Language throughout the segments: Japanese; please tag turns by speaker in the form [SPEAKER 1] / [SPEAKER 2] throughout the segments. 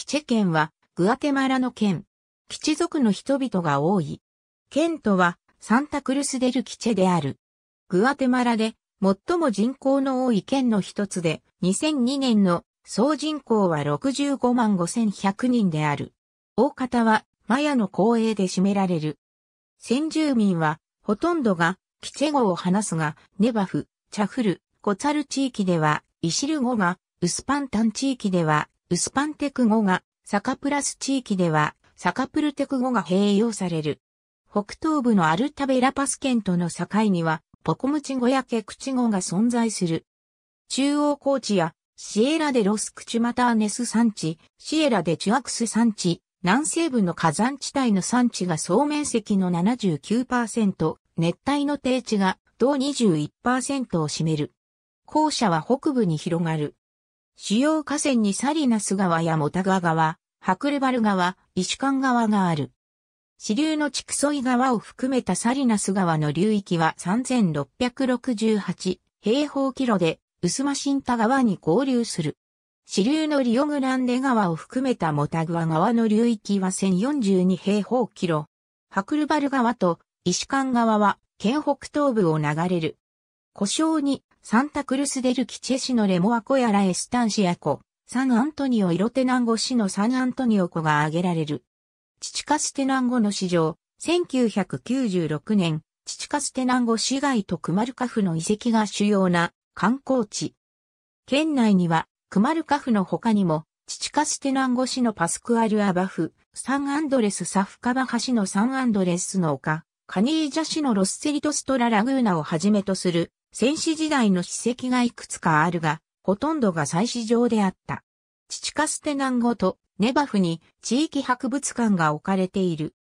[SPEAKER 1] キチェ県はグアテマラの県。キチ族の人々が多い。県とはサンタクルスデルキチェである。グアテマラで最も人口の多い県の一つで2002年の総人口は65万5100人である。大方はマヤの公営で占められる。先住民はほとんどがキチェ語を話すが、ネバフ、チャフル、コツァル地域ではイシル語が、ウスパンタン地域ではウスパンテク語が、サカプラス地域では、サカプルテク語が併用される。北東部のアルタベラパス県との境には、ポコムチ語やケクチ語が存在する。中央高地や、シエラデロスクチュマターネス山地、シエラデチュアクス山地、南西部の火山地帯の山地が総面積の79%、熱帯の低地が同21%を占める。校舎は北部に広がる。主要河川にサリナス川やモタア川、ハクルバル川、石ン川がある。支流のチクソイ川を含めたサリナス川の流域は3668平方キロで、ウスマシンタ川に合流する。支流のリオグランデ川を含めたモタグア川の流域は1042平方キロ。ハクルバル川と石ン川は県北東部を流れる。故障にサンタクルスデルキチェ市のレモアコやラエスタンシアコ、サンアントニオイロテナンゴ市のサンアントニオコが挙げられる。チチカステナンゴの市場、1996年、チチカステナンゴ市街とクマルカフの遺跡が主要な観光地。県内には、クマルカフの他にも、チチカステナンゴ市のパスクアルアバフ、サンアンドレスサフカバ橋のサンアンドレスの丘、カニージャ市のロッセリトストララグーナをはじめとする戦死時代の史跡がいくつかあるが、ほとんどが祭祀場であった。父カステナンゴとネバフに地域博物館が置かれている。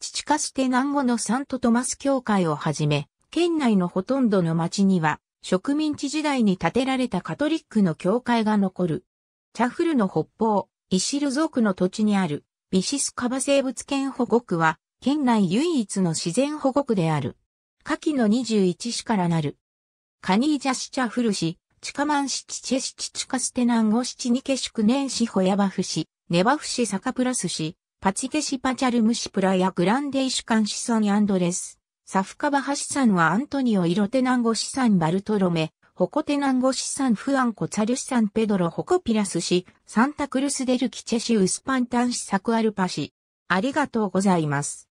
[SPEAKER 1] 父カステナンゴのサントトマス教会をはじめ、県内のほとんどの町には、植民地時代に建てられたカトリックの教会が残る。チャフルの北方、イシル族の土地にある、ビシスカバ生物圏保護区は、県内唯一の自然保護区である。下記の21市からなる。カニージャシチャフルシ、チカマンシチチェシチチカステナンゴシチニケシクネンシホヤバフシ、ネバフシサカプラスシ、パチケシパチャルムシプラヤグランデイシカンシソンアンドレス、サフカバハシサンはアントニオイロテナンゴシサンバルトロメ、ホコテナンゴシサンフアンコザャルシサンペドロホコピラスシ、サンタクルスデルキチェシウスパンタンシサクアルパシ。ありがとうございます。